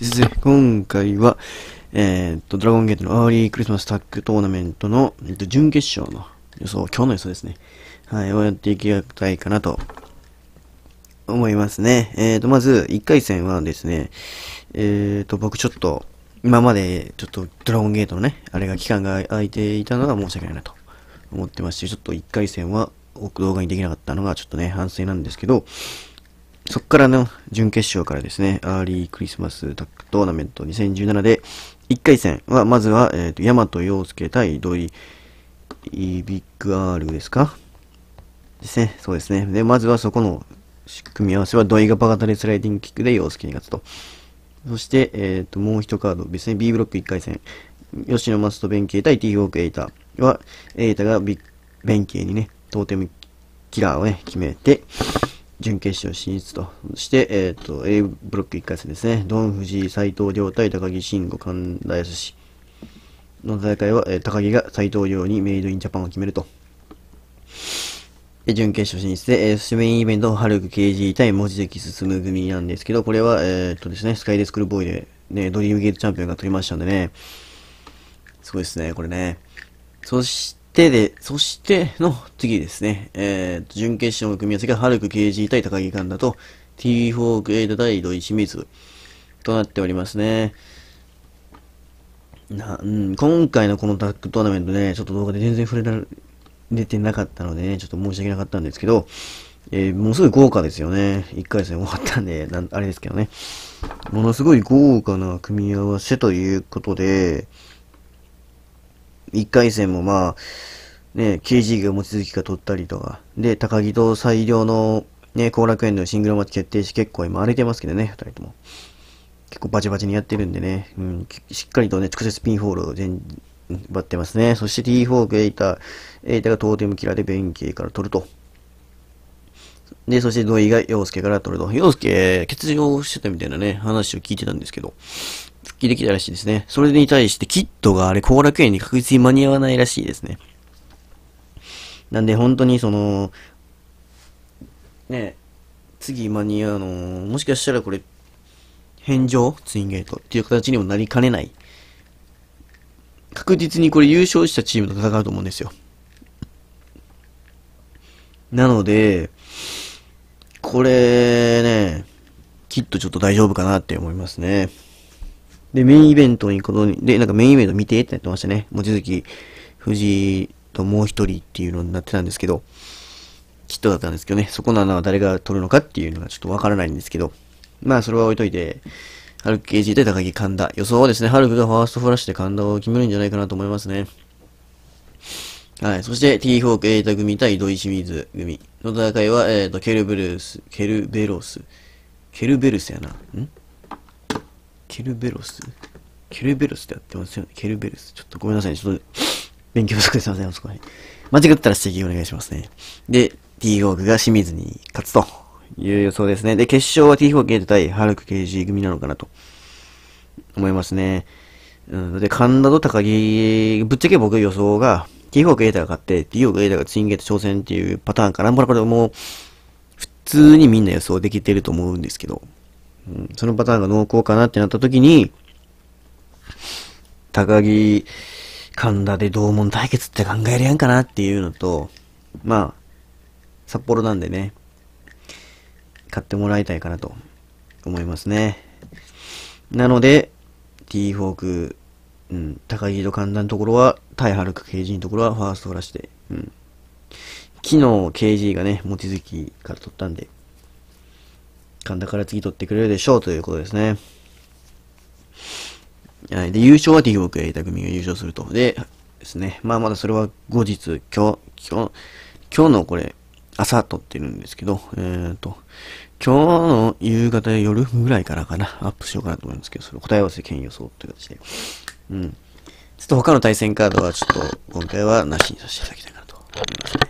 です今回は、えー、っと、ドラゴンゲートのアーリークリスマスタッグトーナメントの、えっと、準決勝の予想、今日の予想ですね。はい、をやっていきたいかなと、思いますね。えー、っと、まず、1回戦はですね、えー、っと、僕ちょっと、今まで、ちょっと、ドラゴンゲートのね、あれが期間が空いていたのが申し訳ないなと思ってまして、ちょっと1回戦は、動画にできなかったのが、ちょっとね、反省なんですけど、そっからの準決勝からですね、アーリークリスマスタックトーナメント2017で、1回戦は、まずは、えっ、ー、と、大和洋介対土井、ビッグ R ですかですね、そうですね。で、まずはそこの組み合わせは、土井がバカタレスライディングキックで洋介に勝つと。そして、えっ、ー、と、もう一カード、別に B ブロック1回戦、吉野松と弁慶対 T ーォークエイターは、エイタがビ弁慶にね、トーテムキラーをね、決めて、準決勝進出と。そして、えっ、ー、と、A ブロック1回戦ですね。ドン・藤井、斎藤亮対高木慎吾、神田康史の大会は、えー、高木が斎藤亮にメイドインジャパンを決めると。で準決勝進出で、えー、そしてメインイベント、ハルク KG 対文字関進む組なんですけど、これは、えっ、ー、とですね、スカイデスクールボーイで、ね、ドリームゲートチャンピオンが取りましたんでね、すごいですね、これね。そしてで、そしての次ですね。えー、と、準決勝の組み合わせが、ハルク KG 対高木環だと、T フォークエイド対土井清水となっておりますね。な、うん、今回のこのタッグトーナメントね、ちょっと動画で全然触れられてなかったので、ね、ちょっと申し訳なかったんですけど、えー、ものすごい豪華ですよね。1回戦終わったんで、なんあれですけどね。ものすごい豪華な組み合わせということで、1回戦もまあ、ね、KG が望月が取ったりとか、で、高木と最良のね、後楽園のシングルマッチ決定し、結構今荒れてますけどね、2人とも。結構バチバチにやってるんでね、うん、しっかりとね、直接ピンホールを全、奪ってますね。そして T4 エイター、エイタがトーテムキラーで弁慶から取ると。で、そして土井が洋介から取ると。陽介、欠場してたみたいなね、話を聞いてたんですけど、復帰できたらしいですね。それに対してキットがあれ、後楽園に確実に間に合わないらしいですね。なんで本当にその、ね、次間に合うの、もしかしたらこれ、返上ツインゲートっていう形にもなりかねない。確実にこれ優勝したチームと戦うと思うんですよ。なので、これね、きっとちょっと大丈夫かなって思いますね。で、メインイベントに行くことに、で、なんかメインイベント見てってなってましたね。もちづき、藤井ともう一人っていうのになってたんですけど、きっとだったんですけどね、そこの穴は誰が取るのかっていうのがちょっとわからないんですけど、まあそれは置いといて、ハルク KG で高木神田。予想はですね、ハルクがファーストフラッシュで神田を決めるんじゃないかなと思いますね。はい。そして、T フォーク、エイタ組対土井清水組の戦いは、えっ、ー、と、ケルブルース、ケルベロス、ケルベルスやな。んケルベロスケルベロスってやってますよね。ケルベロス。ちょっとごめんなさい、ね。ちょっと、勉強不足ですいません、そこ間違ったら指摘お願いしますね。で、T ホークが清水に勝つという予想ですね。で、決勝は T ホーク K 対ハルク KG 組なのかなと思いますね。うん、で、神田と高木、ぶっちゃけ僕予想が、T ホーク A タが勝って、T ホーク A タがツインゲート挑戦っていうパターンかな。これこれもう、普通にみんな予想できてると思うんですけど、そのパターンが濃厚かなってなった時に、高木、神田で同門対決って考えるやんかなっていうのと、まあ、札幌なんでね、買ってもらいたいかなと思いますね。なので、T フォーク、うん、高木と神田のところは、対ハルク KG のところはファーストフラッシュで、うん。昨日 KG がね、望月から取ったんで、間だから次取ってくれるでしょうということですね。はい。で、優勝は T フォーク、A 組が優勝すると。で、ですね。まあ、まだそれは後日、今日、今日、今日のこれ、朝撮ってるんですけど、えっ、ー、と、今日の夕方や夜ぐらいからかな、アップしようかなと思いますけど、それ答え合わせ兼予想という形で。うん。ちょっと他の対戦カードはちょっと今回はなしにさせていただきたいなと思いますね。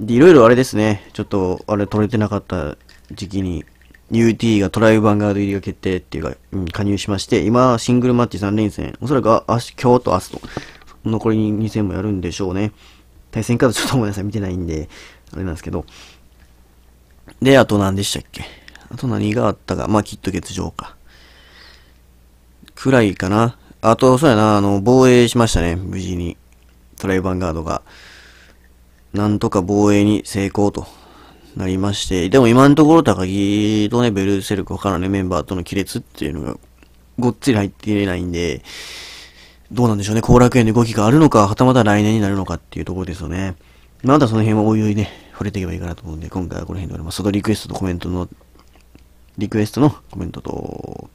で、いろいろあれですね、ちょっとあれ取れてなかった時期に UT がトライブバンガード入りが決定っていうか、うん、加入しまして、今、シングルマッチ3連戦、おそらく明日、今日と明日と、残り2戦もやるんでしょうね。対戦カードちょっとごめんなさい、見てないんで、あれなんですけど。で、あと何でしたっけあと何があったか。まあ、きっと欠場か。くらいかな。あと、そうやな、あの、防衛しましたね、無事に。トライバンガードが。なんとか防衛に成功と。なりまして、でも今のところ高木とね、ベルセルク他のね、メンバーとの亀裂っていうのが、ごっつり入っていれないんで、どうなんでしょうね、後楽園で動きがあるのか、はたまた来年になるのかっていうところですよね。まだその辺はおいおいね、触れていけばいいかなと思うんで、今回はこの辺で終わります。そのリクエストとコメントの、リクエストのコメントと、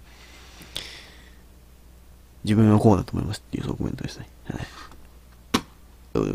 自分はこうだと思いますっていうそうコメントですね。はい